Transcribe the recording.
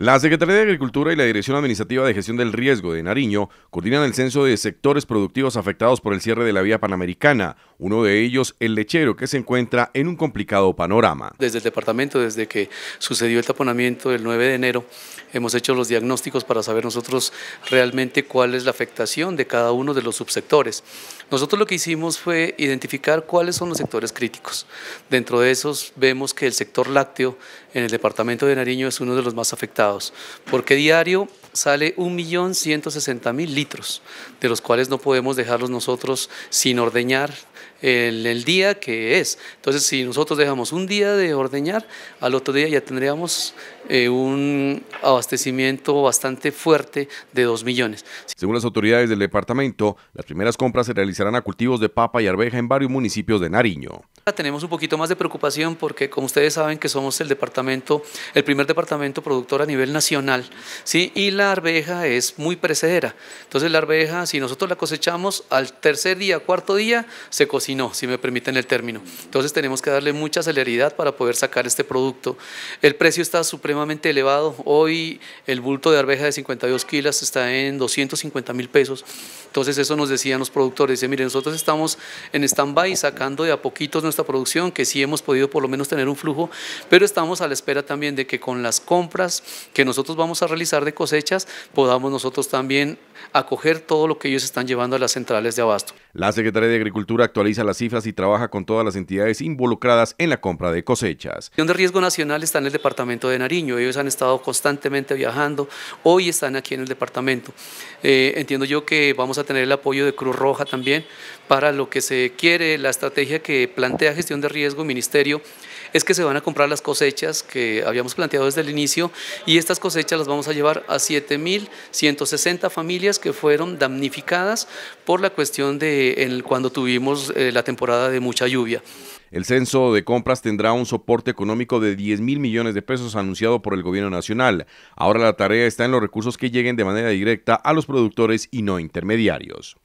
La Secretaría de Agricultura y la Dirección Administrativa de Gestión del Riesgo de Nariño coordinan el censo de sectores productivos afectados por el cierre de la vía panamericana, uno de ellos el lechero que se encuentra en un complicado panorama. Desde el departamento, desde que sucedió el taponamiento el 9 de enero, hemos hecho los diagnósticos para saber nosotros realmente cuál es la afectación de cada uno de los subsectores. Nosotros lo que hicimos fue identificar cuáles son los sectores críticos. Dentro de esos vemos que el sector lácteo en el departamento de Nariño es uno de los más afectados porque diario sale 1.160.000 litros, de los cuales no podemos dejarlos nosotros sin ordeñar el, día que es. Entonces, si nosotros dejamos un día de ordeñar, al otro día ya tendríamos eh, un abastecimiento bastante fuerte de 2 millones. Según las autoridades del departamento, las primeras compras se realizarán a cultivos de papa y arveja en varios municipios de Nariño. Tenemos un poquito más de preocupación porque, como ustedes saben, que somos el departamento, el primer departamento productor a nivel nacional, ¿sí? Y la arveja es muy perecedera. Entonces, la arveja, si nosotros la cosechamos al tercer día, cuarto día, se cocinó, si me permiten el término. Entonces, tenemos que darle mucha celeridad para poder sacar este producto. El precio está supremamente elevado. Hoy, el bulto de arveja de 52 kilos está en 250 mil pesos. Entonces, eso nos decían los productores. Dice, mire, nosotros estamos en stand-by sacando de a poquitos producción, que sí hemos podido por lo menos tener un flujo, pero estamos a la espera también de que con las compras que nosotros vamos a realizar de cosechas podamos nosotros también coger todo lo que ellos están llevando a las centrales de abasto. La Secretaría de Agricultura actualiza las cifras y trabaja con todas las entidades involucradas en la compra de cosechas. La de riesgo nacional está en el departamento de Nariño. Ellos han estado constantemente viajando. Hoy están aquí en el departamento. Eh, entiendo yo que vamos a tener el apoyo de Cruz Roja también para lo que se quiere. La estrategia que plantea gestión de riesgo ministerio es que se van a comprar las cosechas que habíamos planteado desde el inicio y estas cosechas las vamos a llevar a 7.160 familias que fueron damnificadas por la cuestión de cuando tuvimos eh, la temporada de mucha lluvia. El censo de compras tendrá un soporte económico de 10 mil millones de pesos anunciado por el gobierno nacional. Ahora la tarea está en los recursos que lleguen de manera directa a los productores y no intermediarios.